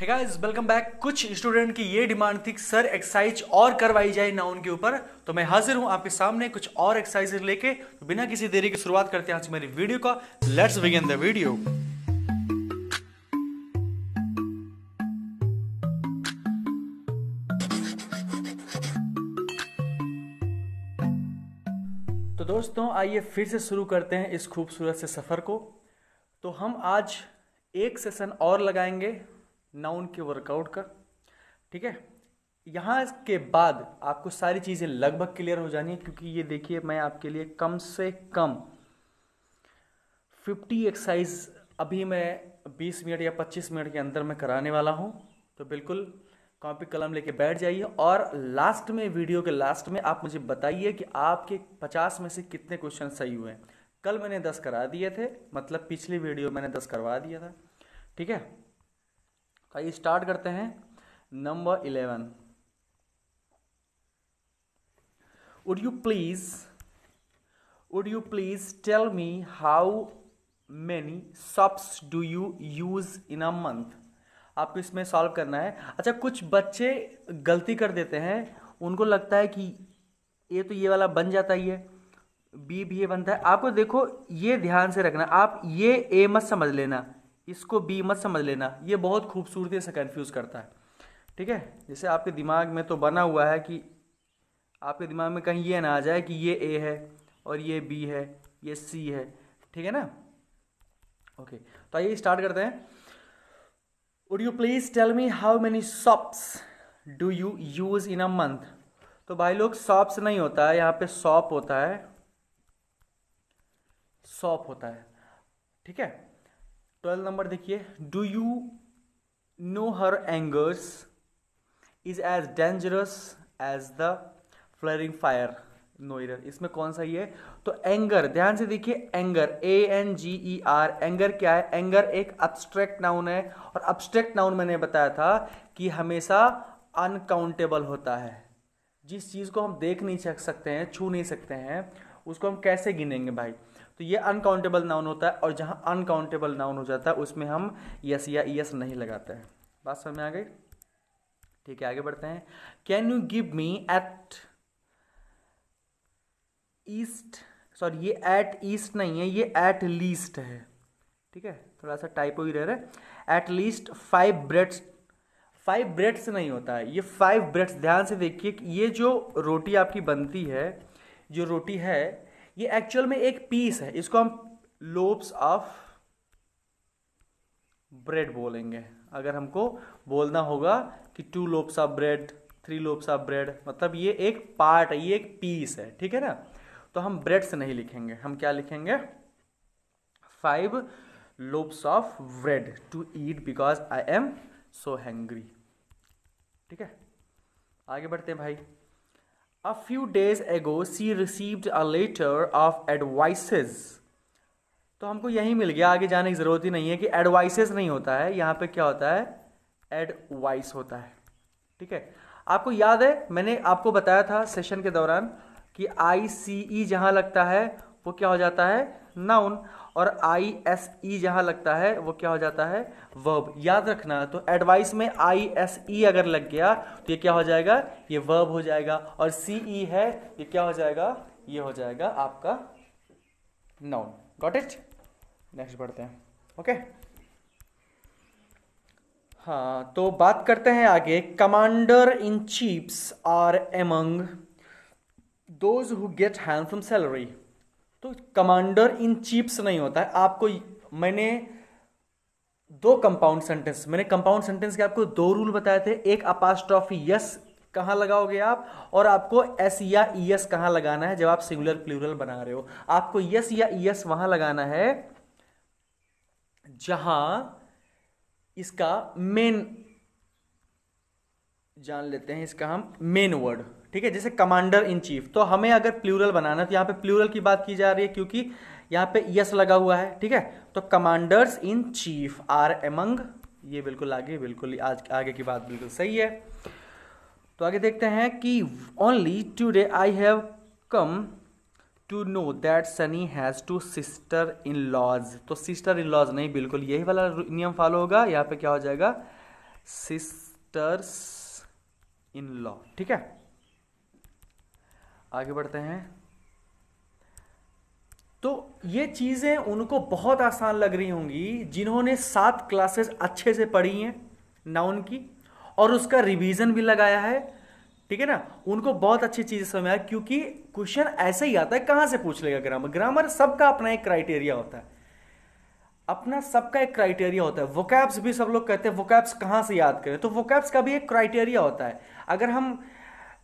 हे guys welcome back कुछ student की ये डिमांड थी कि सर एक्सरसाइज और करवाई जाए नाउन के ऊपर तो मैं हाजिर हूं आपके सामने कुछ और एक्सरसाइजेस लेके तो बिना किसी देरी की शुरुआत करते हैं आज मेरी वीडियो का लेट्स बिगिन द वीडियो तो दोस्तों आइए फिर से शुरू करते हैं इस खूबसूरत से सफर को तो हम आज एक सेशन और लगाएंगे नाउन के वर्कआउट कर ठीक है यहाँ के बाद आपको सारी चीज़ें लगभग क्लियर हो जानी है क्योंकि ये देखिए मैं आपके लिए कम से कम फिफ्टी एक्सरसाइज अभी मैं बीस मिनट या पच्चीस मिनट के अंदर मैं कराने वाला हूँ तो बिल्कुल कॉपी कलम लेके बैठ जाइए और लास्ट में वीडियो के लास्ट में आप मुझे बताइए कि आपके पचास में से कितने क्वेश्चन सही हुए हैं कल मैंने दस करा दिए थे मतलब पिछली वीडियो मैंने दस करवा दिया था ठीक है तो आइए स्टार्ट करते हैं number eleven would you please would you please tell me how many subs do you use in a month आपको इसमें सॉल्व करना है अच्छा कुछ बच्चे गलती कर देते हैं उनको लगता है कि ए तो ये वाला बन जाता ही है बी भी ये बनता है आपको देखो ये ध्यान से रखना आप ये ए मत समझ लेना इसको बी मत समझ लेना ये बहुत खूबसूरती से कन्फ्यूज़ करता है ठीक है जैसे आपके दिमाग में तो बना हुआ है कि आपके दिमाग में कहीं ये ना आ जाए कि ये ए है और ये बी है ये सी है ठीक है ना ओके तो आइए स्टार्ट करते हैं would you please tell me how many shops do you use in a month तो भाई लोग शॉप्स नहीं होता है यहाँ पे शॉप होता है शॉप होता है ठीक है ट्वेल्व नंबर देखिए do you know her angers is as dangerous as the flaring fire no no error इसमें कौन सा ये तो एंगर ध्यान से देखिए anger A N G E R anger क्या है एंगर एक अब्स्ट्रैक्ट नाउन है और अब्स्ट्रैक्ट नाउन मैंने बताया था कि हमेशा अनकाउंटेबल होता है जिस चीज़ को हम देख नहीं सकते हैं छू नहीं सकते हैं उसको हम कैसे गिनेंगे भाई तो ये अनकाउंटेबल नाउन होता है और जहाँ अनकाउंटेबल नाउन हो जाता है उसमें हम यस या यस नहीं लगाते हैं बात समझ में आ गई ठीक है आगे बढ़ते हैं can you give me at east sorry ये एट ईस्ट नहीं है ये एट लीस्ट है ठीक है थोड़ा सा हो ही रह रहा है at least five breads five breads नहीं होता है ये फाइव ब्रेड्स ध्यान से देखिए कि ये जो रोटी आपकी बनती है जो रोटी है ये एक्चुअल में एक पीस है इसको हम लोब्स ऑफ ब्रेड बोलेंगे अगर हमको बोलना होगा कि two loaves of bread three loaves of bread मतलब ये एक पार्ट है ये एक पीस है ठीक है ना तो हम ब्रेड से नहीं लिखेंगे हम क्या लिखेंगे five loaves of bread to eat because I am so hungry ठीक है आगे बढ़ते हैं भाई A few days ago she received a letter of advices. तो हमको यही मिल गया आगे जाने की ज़रूरत ही नहीं है कि एडवाइसेस नहीं होता है यहाँ पे क्या होता है एडवाइस होता है ठीक है आपको याद है मैंने आपको बताया था सेशन के दौरान कि आई सी ई जहाँ लगता है वो क्या हो जाता है नाउन और आई एस ई जहाँ लगता है वो क्या हो जाता है वर्ब याद रखना तो एडवाइस में आई एस ई अगर लग गया तो ये क्या हो जाएगा ये वर्ब हो जाएगा और सी ई e है ये क्या हो जाएगा ये हो जाएगा आपका नाउन गॉट इट नेक्स्ट बढ़ते हैं ओके okay? हाँ तो बात करते हैं आगे commander in chiefs are among those who get handsome salary तो कमांडर इन चीप्स नहीं होता है आपको मैंने दो कंपाउंड सेंटेंस मैंने कंपाउंड सेंटेंस के आपको दो रूल बताए थे एक अपास्ट्रॉफी यस कहाँ लगाओगे आप और आपको एस या ई एस कहाँ लगाना है जब आप सिंगुलर प्लूरल बना रहे हो आपको यस या ई एस वहां लगाना है जहां इसका मेन जान लेते हैं इसका हम मेन वर्ड ठीक है जैसे कमांडर इन चीफ तो हमें अगर प्लूरल बनाना है तो यहाँ पे प्लूरल की बात की जा रही है क्योंकि यहाँ पे यस लगा हुआ है ठीक है तो commanders in chief are among ये बिल्कुल आगे बिल्कुल आज आगे की बात बिल्कुल सही है तो आगे देखते हैं कि only today I have come to know that Sunny has two sister in laws तो सिस्टर इन लॉज नहीं बिल्कुल यही वाला नियम फॉलो होगा यहाँ पे क्या हो जाएगा सिस्टर्स इन लॉ ठीक है आगे बढ़ते हैं तो ये चीज़ें उनको बहुत आसान लग रही होंगी जिन्होंने सात क्लासेस अच्छे से पढ़ी हैं नाउन की और उसका रिवीजन भी लगाया है ठीक है ना उनको बहुत अच्छी चीज़ें समझ आया क्योंकि क्वेश्चन ऐसे ही आता है कहां से पूछ लेगा ग्रामर ग्रामर सबका अपना एक क्राइटेरिया होता है अपना सबका एक क्राइटेरिया होता है वोकैब्स भी सब लोग कहते हैं वोकैब्स कहां से याद करें तो वोकैब्स का भी एक क्राइटेरिया होता है अगर हम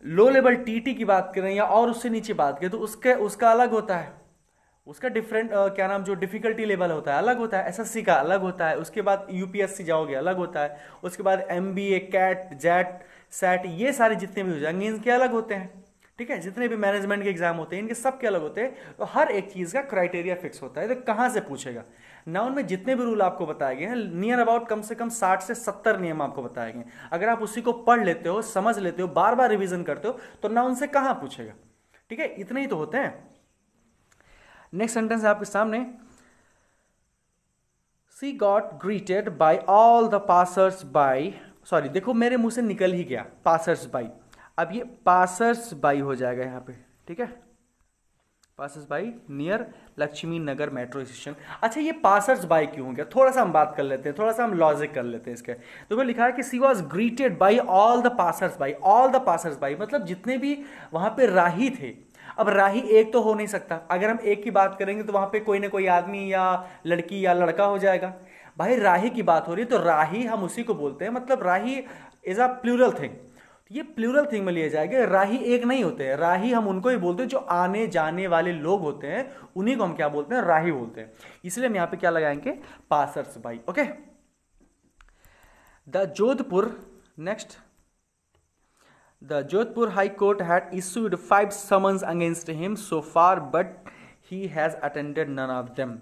लो लेवल टीटी की बात करें या और उससे नीचे बात करें तो उसके उसका अलग होता है उसका डिफरेंट क्या नाम जो डिफिकल्टी लेवल होता है अलग होता है एसएससी का अलग होता है उसके बाद यूपीएससी जाओगे अलग होता है उसके बाद एमबीए कैट जेट सेट ये सारे जितने भी हो जाएंगे इनके अलग होते हैं ठीक है जितने भी मैनेजमेंट के एग्जाम होते हैं इनके सब के अलग होते हैं तो हर एक चीज़ का क्राइटेरिया फिक्स होता है तो कहाँ से पूछेगा नाउन में जितने भी रूल आपको बताए गए हैं नियर अबाउट कम से कम साठ से सत्तर नियम आपको बताए गए अगर आप उसी को पढ़ लेते हो समझ लेते हो बार बार रिविजन करते हो तो नाउन से कहाँ पूछेगा ठीक है इतने ही तो होते हैं नेक्स्ट सेंटेंस है आपके सामने she got greeted by all the passers by sorry देखो मेरे मुंह से निकल ही गया पासर्स बाई अब ये पासर्स बाई हो जाएगा यहां पे ठीक है passers by near Laxmi Nagar metro station अच्छा ये पासर्स बाई क्यों हो गया थोड़ा सा हम बात कर लेते हैं थोड़ा सा हम लॉजिक कर लेते हैं इसके तो मैं लिखा है कि she was greeted by all the passers by all the passers by मतलब जितने भी वहाँ पे राही थे अब राही एक तो हो नहीं सकता अगर हम एक की बात करेंगे तो वहाँ पे कोई ना कोई आदमी या लड़की या लड़का हो जाएगा भाई राही की बात हो रही है तो राही हम उसी को बोलते हैं मतलब राही इज़ अ प्लूरल थिंग ये प्लूरल थिंग में लिए जाएंगे राही एक नहीं होते हैं राही हम उनको ही बोलते हैं जो आने जाने वाले लोग होते हैं उन्हीं को हम क्या बोलते हैं राही बोलते हैं इसलिए हम यहां पे क्या लगाएंगे passers by okay the Jodhpur next the Jodhpur high court had issued five summons against him so far but he has attended none of them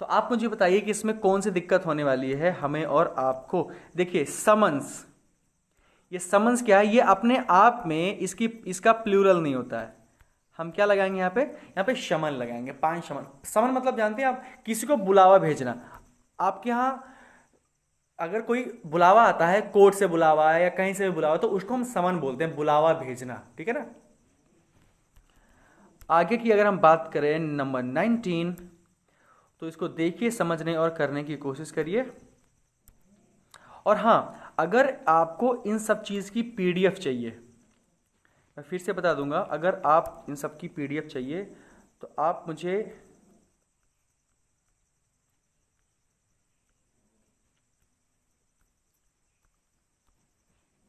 तो आप मुझे बताइए कि इसमें कौन सी दिक्कत होने वाली है हमें और आपको देखिए समन्स ये समन्स क्या है ये अपने आप में इसकी इसका प्लूरल नहीं होता है हम क्या लगाएंगे यहाँ पे यहाँ पे शमन लगाएंगे पांच शमन समन मतलब जानते हैं आप किसी को बुलावा भेजना आपके यहाँ अगर कोई बुलावा आता है कोर्ट से बुलावा या कहीं से भी बुलावा तो उसको हम समन बोलते हैं बुलावा भेजना ठीक है ना आगे की अगर हम बात करें नंबर नाइनटीन तो इसको देखिए समझने और करने की कोशिश करिए और हाँ अगर आपको इन सब चीज़ की पीडीएफ चाहिए मैं फिर से बता दूंगा अगर आप इन सब की पीडीएफ चाहिए तो आप मुझे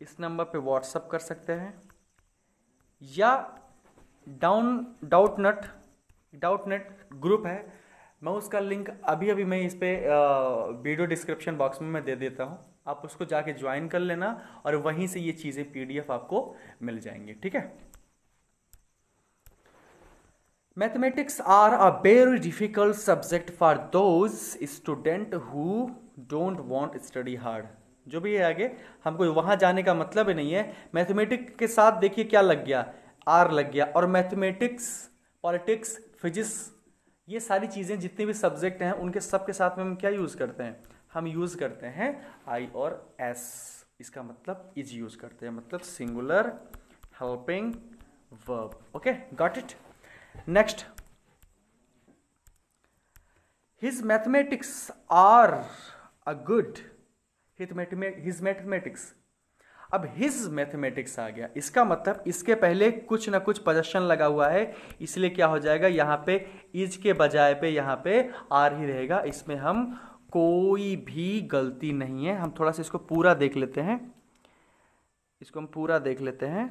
इस नंबर पे व्हाट्सअप कर सकते हैं या down doubt nut doubt net group है मैं उसका लिंक अभी अभी मैं इस पर वीडियो डिस्क्रिप्शन बॉक्स में मैं दे देता हूँ आप उसको जाके ज्वाइन कर लेना और वहीं से ये चीज़ें पीडीएफ आपको मिल जाएंगी ठीक है mathematics are a very difficult subject for those student who don't want study hard जो भी है आगे हमको वहां जाने का मतलब ही नहीं है मैथमेटिक्स के साथ देखिए क्या लग गया आर लग गया और मैथमेटिक्स पॉलिटिक्स फिजिक्स ये सारी चीज़ें जितने भी सब्जेक्ट हैं उनके सब के साथ में हम क्या यूज़ करते हैं हम यूज़ करते हैं आई और एस इसका मतलब इज यूज़ करते हैं मतलब singular helping verb okay got it next his mathematics are a good his mathematics अब हिज मैथमेटिक्स आ गया इसका मतलब इसके पहले कुछ ना कुछ पोजेशन लगा हुआ है इसलिए क्या हो जाएगा यहां पे इज के बजाय पे यहां पे आर ही रहेगा इसमें हम कोई भी गलती नहीं है हम थोड़ा सा इसको पूरा देख लेते हैं इसको हम पूरा देख लेते हैं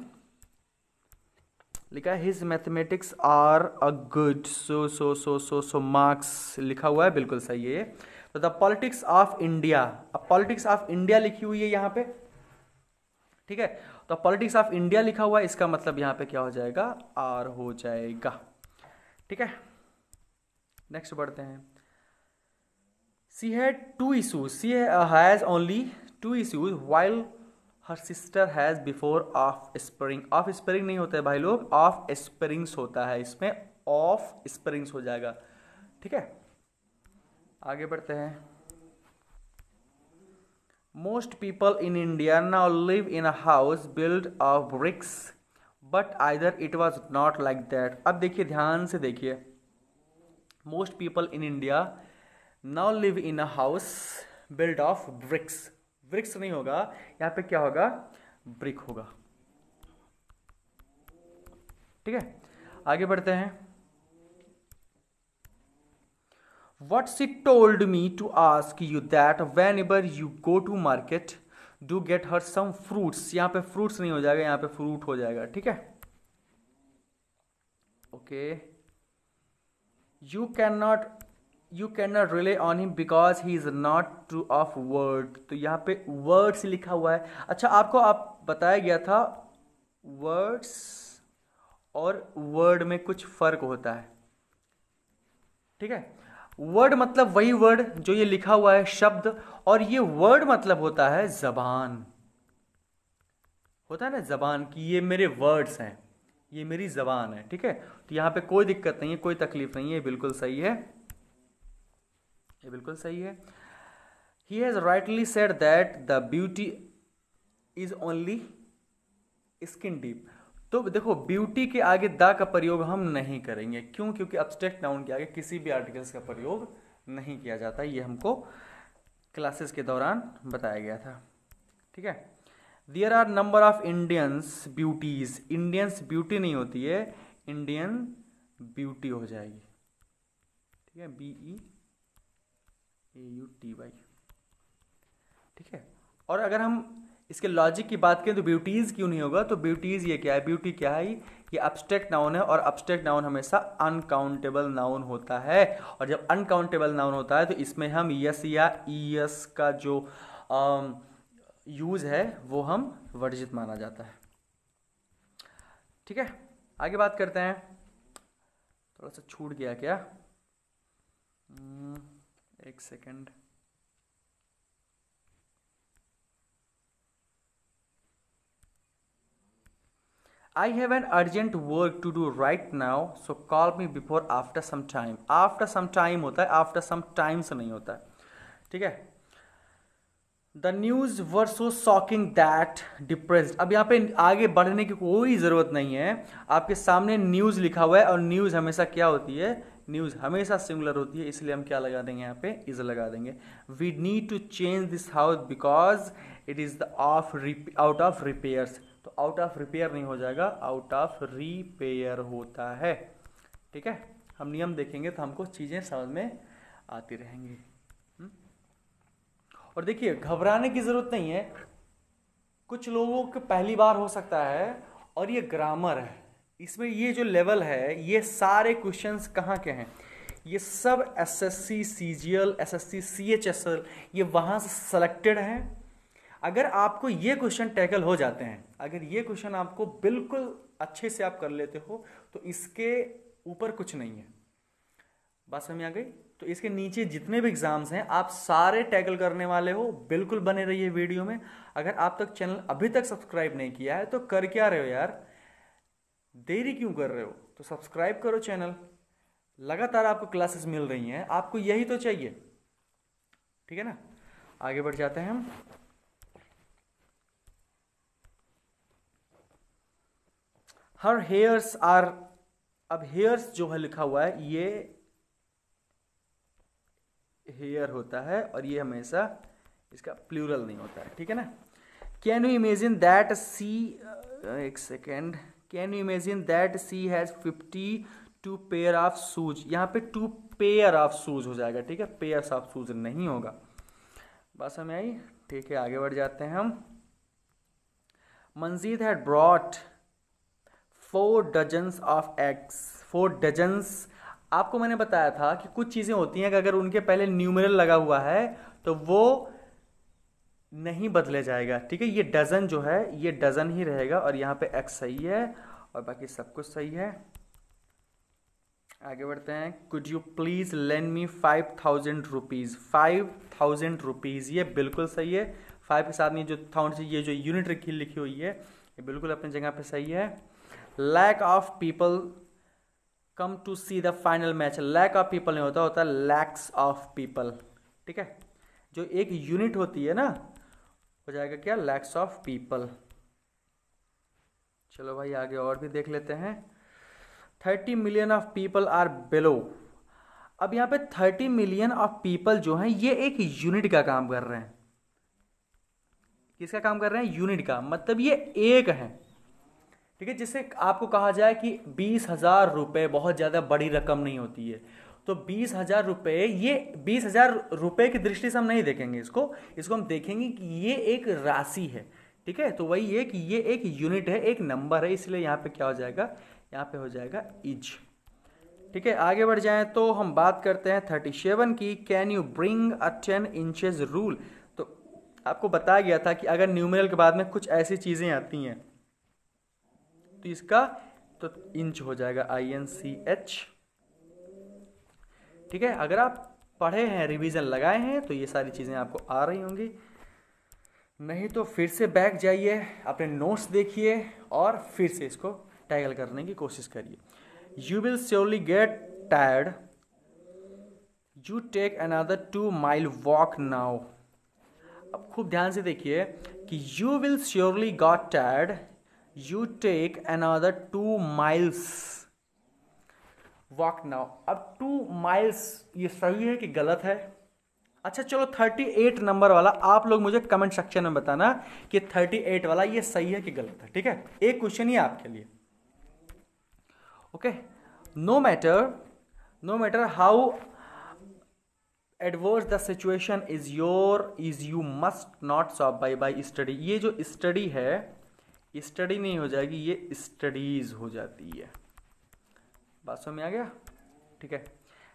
लिखा है his mathematics are a good so so so so so marks लिखा हुआ है बिल्कुल सही है तो द पॉलिटिक्स ऑफ इंडिया अब पॉलिटिक्स ऑफ इंडिया लिखी हुई है यहाँ पे ठीक है तो पॉलिटिक्स ऑफ इंडिया लिखा हुआ है इसका मतलब यहाँ पे क्या हो जाएगा आर हो जाएगा ठीक है नेक्स्ट बढ़ते हैं she had two issues she has only two issues while her sister has before offspring offspring नहीं होता है भाई लोग ऑफ स्परिंग्स होता है इसमें ऑफ स्परिंग्स हो जाएगा ठीक है आगे बढ़ते हैं most people in India now live in a house build of bricks but either it was not like that अब देखिए ध्यान से देखिए most people in India now live in a house build of bricks bricks नहीं होगा यहां पे क्या होगा ब्रिक होगा ठीक है आगे बढ़ते हैं what she told me to ask you that whenever you go to market do get her some fruits यहां पे फ्रूट्स नहीं हो जाएगा यहां पे फ्रूट हो जाएगा ठीक है okay you can not you can not rely on him because he is not true of word तो यहाँ पे वर्ड्स लिखा हुआ है अच्छा आपको आप बताया गया था वर्ड्स और वर्ड में कुछ फ़र्क होता है ठीक है वर्ड मतलब वही वर्ड जो ये लिखा हुआ है शब्द और ये वर्ड मतलब होता है जबान होता है ना जबान की ये मेरे वर्ड्स हैं ये मेरी जबान है ठीक है तो यहाँ पे कोई दिक्कत नहीं है कोई तकलीफ नहीं है बिल्कुल सही है ये बिल्कुल सही है he has rightly said that the beauty is only skin deep तो देखो ब्यूटी के आगे द का प्रयोग हम नहीं करेंगे क्यों क्योंकि अब्सट्रैक्ट नाउन के आगे किसी भी आर्टिकल्स का प्रयोग नहीं किया जाता ये हमको क्लासेस के दौरान बताया गया था ठीक है there are number of Indians beauties Indians beauty नहीं होती है इंडियन ब्यूटी हो जाएगी ठीक है B E e A U T Y ठीक है और अगर हम इसके लॉजिक की बात करें तो ब्यूटीज़ क्यों नहीं होगा तो ब्यूटीज़ ये क्या है ब्यूटी क्या है ये अब्स्ट्रैक्ट नाउन है और अब्स्ट्रैक्ट नाउन हमेशा अनकाउंटेबल नाउन होता है और जब अनकाउंटेबल नाउन होता है तो इसमें हम यस या ई एस का जो यूज़ है वो हम वर्जित माना जाता है ठीक है आगे बात करते हैं थोड़ा सा छूट गया क्या एक second I have an urgent work to do right now so call me before after some time after some time होता है आफ्टर सम टाइम से नहीं होता है ठीक है the news were so shocking that depress अब यहाँ पे आगे बढ़ने की कोई जरूरत नहीं है आपके सामने न्यूज लिखा हुआ है और न्यूज हमेशा क्या होती है न्यूज़ हमेशा सिंगुलर होती है इसलिए हम क्या लगा देंगे यहाँ पे इज लगा देंगे we need to change this house because it is the off out of repairs तो आउट ऑफ रिपेयर नहीं हो जाएगा आउट ऑफ रिपेयर होता है ठीक है हम नियम देखेंगे तो हमको चीज़ें समझ में आती रहेंगी हम्म? और देखिए घबराने की ज़रूरत नहीं है कुछ लोगों के पहली बार हो सकता है और ये ग्रामर है इसमें ये जो लेवल है ये सारे क्वेश्चन कहाँ के हैं ये सब S S C C G L S S C C H S L ये वहाँ से सेलेक्टेड हैं अगर आपको ये क्वेश्चन टैकल हो जाते हैं अगर ये क्वेश्चन आपको बिल्कुल अच्छे से आप कर लेते हो तो इसके ऊपर कुछ नहीं है बात समझ आ गई तो इसके नीचे जितने भी एग्ज़ाम्स हैं आप सारे टैकल करने वाले हो बिल्कुल बने रहिए वीडियो में अगर आप तक चैनल अभी तक सब्सक्राइब नहीं किया है तो कर क्या रहे हो यार देरी क्यों कर रहे हो तो सब्सक्राइब करो चैनल लगातार आपको क्लासेस मिल रही हैं आपको यही तो चाहिए ठीक है ना आगे बढ़ जाते हैं हम हर हेयर्स आर अब हेयर्स जो है लिखा हुआ है ये हेयर होता है और ये हमेशा इसका प्लूरल नहीं होता है ठीक है ना can you imagine that she एक second can you imagine that she has fifty two pair of shoes यहाँ पे टू पेयर ऑफ शूज हो जाएगा ठीक है पेयर ऑफ शूज नहीं होगा बात समझ आई ठीक है आगे बढ़ जाते हैं हम Manjeet had brought four dozens of eggs four dozens आपको मैंने बताया था कि कुछ चीज़ें होती हैं कि अगर उनके पहले न्यूमरल लगा हुआ है तो वो नहीं बदले जाएगा ठीक है ये डजन जो है ये डजन ही रहेगा और यहाँ पे एक्स सही है और बाकी सब कुछ सही है आगे बढ़ते हैं could you please lend me five thousand rupees five thousand rupees ये बिल्कुल सही है फाइव के साथ में जो थाउंड ये जो यूनिट रखी लिखी हुई है ये बिल्कुल अपनी जगह पे सही है lack of people come to see the final match lack of people नहीं होता होता लैक्स ऑफ पीपल ठीक है जो एक यूनिट होती है ना जाएगा क्या लैक्स ऑफ पीपल चलो भाई आगे और भी देख लेते हैं thirty million of people are below अब यहां पे थर्टी मिलियन ऑफ पीपल जो हैं ये एक यूनिट का काम कर रहे हैं किसका काम कर रहे हैं यूनिट का मतलब ये एक है ठीक है जिसे आपको कहा जाए कि बीस हजार रुपये बहुत ज़्यादा बड़ी रकम नहीं होती है तो बीस हजार रुपये ये बीस हजार रुपये की दृष्टि से हम नहीं देखेंगे इसको इसको हम देखेंगे कि ये एक राशि है ठीक है तो वही ये कि ये एक यूनिट है एक नंबर है इसलिए यहाँ पे क्या हो जाएगा यहाँ पे हो जाएगा इज ठीक है आगे बढ़ जाएं तो हम बात करते हैं थर्टी सेवन की can you bring a ten inches rule तो आपको बताया गया था कि अगर न्यूमरल के बाद में कुछ ऐसी चीज़ें आती हैं तो इसका तो इंच हो जाएगा आई एन सी एच ठीक है अगर आप पढ़े हैं रिवीजन लगाए हैं तो ये सारी चीज़ें आपको आ रही होंगी नहीं तो फिर से बैक जाइए अपने नोट्स देखिए और फिर से इसको टैगल करने की कोशिश करिए you will surely get tired you take another two mile walk now अब खूब ध्यान से देखिए कि you will surely got tired you take another two miles walk now अब टू माइल्स ये सही है कि गलत है अच्छा चलो 38 नंबर वाला आप लोग मुझे कमेंट सेक्शन में बताना कि 38 वाला ये सही है कि गलत है ठीक है एक क्वेश्चन ही आपके लिए okay no matter no matter how adverse the situation is your is you must not stop by by study ये जो स्टडी है स्टडी नहीं हो जाएगी ये स्टडीज हो जाती है बात समझ में आ गया ठीक है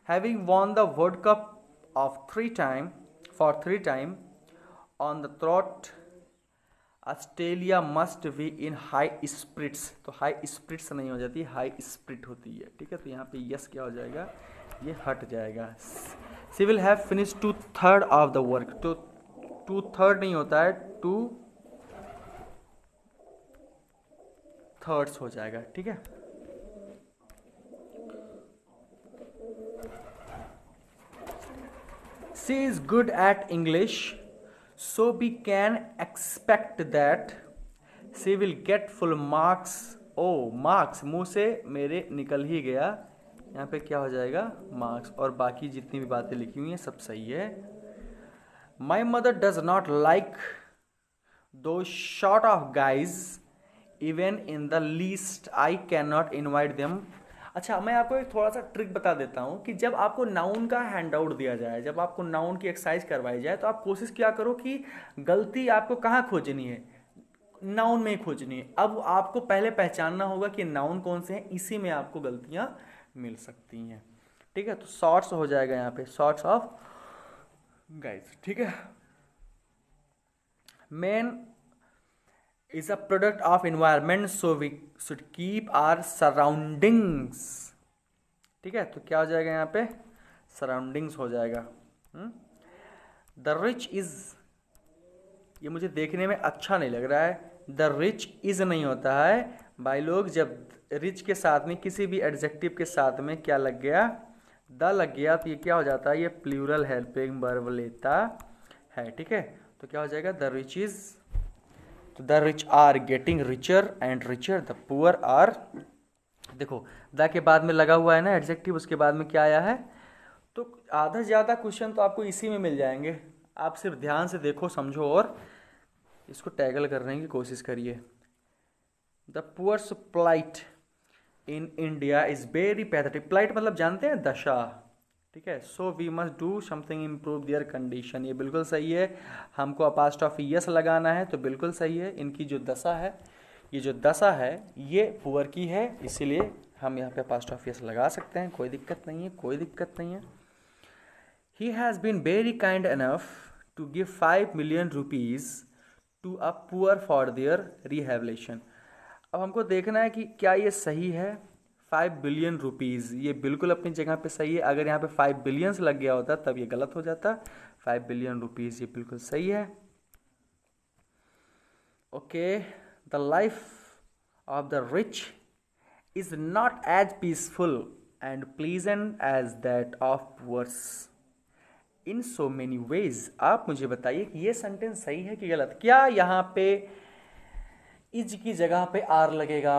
having won the world cup of three time for three time on the trot Australia must be in high spirits तो हाई स्प्रिट्स नहीं हो जाती हाई स्प्रिट होती है ठीक है तो यहाँ पे यस क्या हो जाएगा ये हट जाएगा she will have finish two third of the work तो टू थर्ड नहीं होता है टू थर्ड्स हो जाएगा ठीक है she is good at english so we can expect that she will get full marks oh oh, marks मुंह से मेरे निकल ही गया यहाँ पे क्या हो जाएगा मार्क्स और बाकी जितनी भी बातें लिखी हुई हैं सब सही है my mother does not like those sort of guys even in the least I can not invite them अच्छा मैं आपको एक थोड़ा सा ट्रिक बता देता हूँ कि जब आपको नाउन का हैंड आउट दिया जाए जब आपको नाउन की एक्सरसाइज करवाई जाए तो आप कोशिश क्या करो कि गलती आपको कहाँ खोजनी है नाउन में ही खोजनी है अब आपको पहले पहचानना होगा कि नाउन कौन से हैं इसी में आपको गलतियाँ मिल सकती हैं ठीक है तो शॉर्ट्स हो जाएगा यहाँ पे शॉर्ट्स ऑफ गाइड्स ठीक है man is a product of environment so we should keep our surroundings ठीक है तो क्या हो जाएगा यहाँ पे सराउंडिंग्स हो जाएगा द रिच इज ये मुझे देखने में अच्छा नहीं लग रहा है द रिच इज नहीं होता है भाई लोग जब रिच के साथ में किसी भी एडजेक्टिव के साथ में क्या लग गया द लग गया तो ये क्या हो जाता है ये प्लूरल हेल्पिंग बर्व लेता है ठीक है तो क्या हो जाएगा द रिच इज़ तो the rich are getting richer and richer the poor are देखो द के बाद में लगा हुआ है ना एडजेक्टिव उसके बाद में क्या आया है तो आधा से ज़्यादा क्वेश्चन तो आपको इसी में मिल जाएंगे आप सिर्फ ध्यान से देखो समझो और इसको टैगल करने की कोशिश करिए the poor's plight in India is very pathetic plight मतलब जानते हैं दशा ठीक है so we must do something improve their condition ये बिल्कुल सही है हमको अपास्ट ऑफ यस लगाना है तो बिल्कुल सही है इनकी जो दशा है ये जो दशा है ये पुअर की है इसीलिए हम यहाँ पे पास्ट ऑफ यस लगा सकते हैं कोई दिक्कत नहीं है कोई दिक्कत नहीं है he has been very kind enough to give five million rupees to a poor for their rehabilitation अब हमको देखना है कि क्या ये सही है फाइव बिलियन रुपीज़ ये बिल्कुल अपनी जगह पे सही है अगर यहाँ पे फाइव बिलियंस लग गया होता तब ये गलत हो जाता फाइव बिलियन रुपीज़ ये बिल्कुल सही है okay the life of the rich is not as peaceful and pleasant as that of worse in so many ways आप मुझे बताइए कि ये सेंटेंस सही है कि गलत क्या यहाँ पे इज की जगह पे आर लगेगा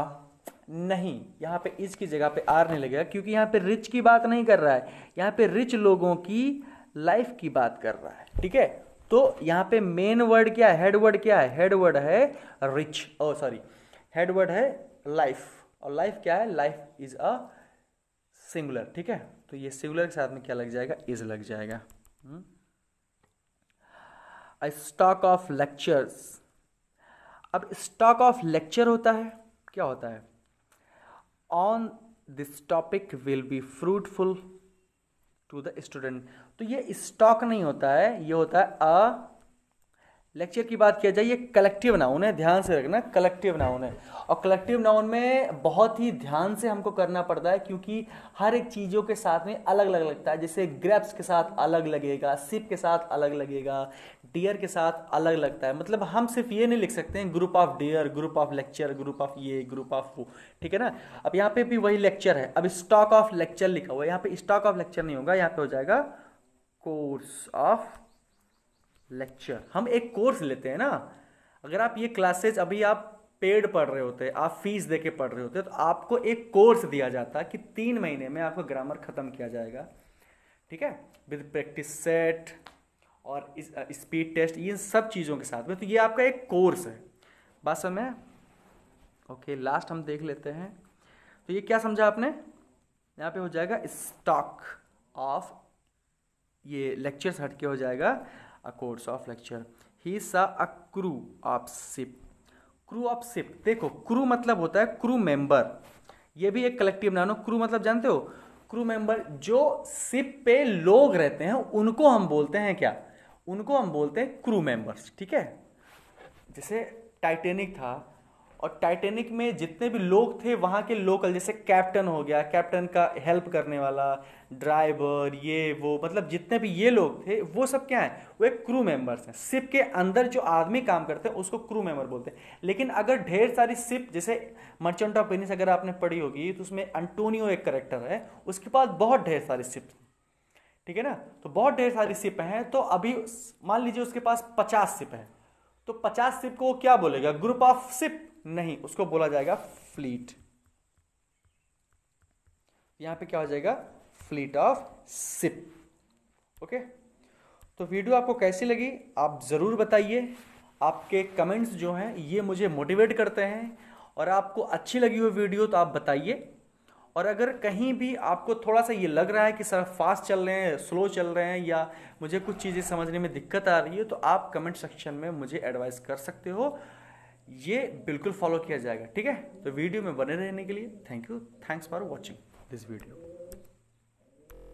नहीं यहाँ पे इज की जगह पे आर नहीं लगेगा क्योंकि यहाँ पे रिच की बात नहीं कर रहा है यहाँ पे रिच लोगों की लाइफ की बात कर रहा है ठीक है तो यहाँ पे मेन वर्ड क्या है हेडवर्ड क्या है हेडवर्ड है रिच ओ सॉरी हेडवर्ड है लाइफ और लाइफ क्या है लाइफ इज अ सिंगुलर ठीक है तो ये सिंगुलर के साथ में क्या लग जाएगा इज लग जाएगा स्टॉक ऑफ लेक्चर्स अब स्टॉक ऑफ लेक्चर होता है क्या होता है on this topic will be fruitful to the student तो ये स्टॉक नहीं होता है ये होता है अ लेक्चर की बात किया जाए ये कलेक्टिव नाउन है ध्यान से रखना कलेक्टिव नाउन है और कलेक्टिव नाउन में बहुत ही ध्यान से हमको करना पड़ता है क्योंकि हर एक चीज़ों के साथ में अलग अलग लगता है जैसे ग्रेप्स के साथ अलग लगेगा सिप के साथ अलग लगेगा डियर के साथ अलग लगता है मतलब हम सिर्फ ये नहीं लिख सकते हैं group of deer group of lecture group of ये ग्रुप ऑफ वो ठीक है ना अब यहाँ पे भी वही लेक्चर है अब स्टॉक ऑफ लेक्चर लिखा हुआ है यहाँ पे स्टॉक ऑफ लेक्चर नहीं होगा यहाँ पे हो जाएगा कोर्स ऑफ लेक्चर हम एक कोर्स लेते हैं ना अगर आप ये क्लासेज अभी आप पेड पढ़ रहे होते आप फीस दे के पढ़ रहे होते तो आपको एक कोर्स दिया जाता कि तीन महीने में आपका ग्रामर खत्म किया जाएगा ठीक है विद प्रैक्टिस सेट और इस स्पीड टेस्ट ये सब चीज़ों के साथ में तो ये आपका एक कोर्स है बात समय ओके लास्ट हम देख लेते हैं तो ये क्या समझा आपने यहाँ पे हो जाएगा स्टॉक ऑफ ये लेक्चर्स हट के हो जाएगा अ कोर्स ऑफ लेक्चर ही सा a crew of ship crew of ship देखो क्रू मतलब होता है क्रू मेंबर ये भी एक कलेक्टिव नानो क्रू मतलब जानते हो क्रू मेंबर जो सिप पे लोग रहते हैं उनको हम बोलते हैं क्या उनको हम बोलते हैं क्रू मेंबर्स ठीक है जैसे टाइटेनिक था और टाइटेनिक में जितने भी लोग थे वहाँ के लोकल जैसे कैप्टन हो गया कैप्टन का हेल्प करने वाला ड्राइवर ये वो मतलब जितने भी ये लोग थे वो सब क्या हैं वो एक क्रू मेंबर्स हैं सिप के अंदर जो आदमी काम करते हैं उसको क्रू मेंबर बोलते हैं लेकिन अगर ढेर सारी सिप जैसे मर्चेंट ऑफ पेनिस अगर आपने पढ़ी होगी तो उसमें अंटोनियो एक करेक्टर है उसके पास बहुत ढेर सारी सिप ठीक है ना तो बहुत ढेर सारी सिप हैं तो अभी मान लीजिए उसके पास पचास सिप हैं तो पचास सिप को क्या बोलेगा ग्रुप ऑफ सिप नहीं उसको बोला जाएगा फ्लीट यहां पे क्या हो जाएगा फ्लीट ऑफ सिप ओके तो वीडियो आपको कैसी लगी आप ज़रूर बताइए आपके कमेंट्स जो हैं ये मुझे मोटिवेट करते हैं और आपको अच्छी लगी हुई वीडियो तो आप बताइए और अगर कहीं भी आपको थोड़ा सा ये लग रहा है कि सर फास्ट चल रहे हैं स्लो चल रहे हैं या मुझे कुछ चीज़ें समझने में दिक्कत आ रही है तो आप कमेंट सेक्शन में मुझे एडवाइस कर सकते हो ये बिल्कुल फॉलो किया जाएगा ठीक है तो वीडियो में बने रहने के लिए thank you thanks for watching this video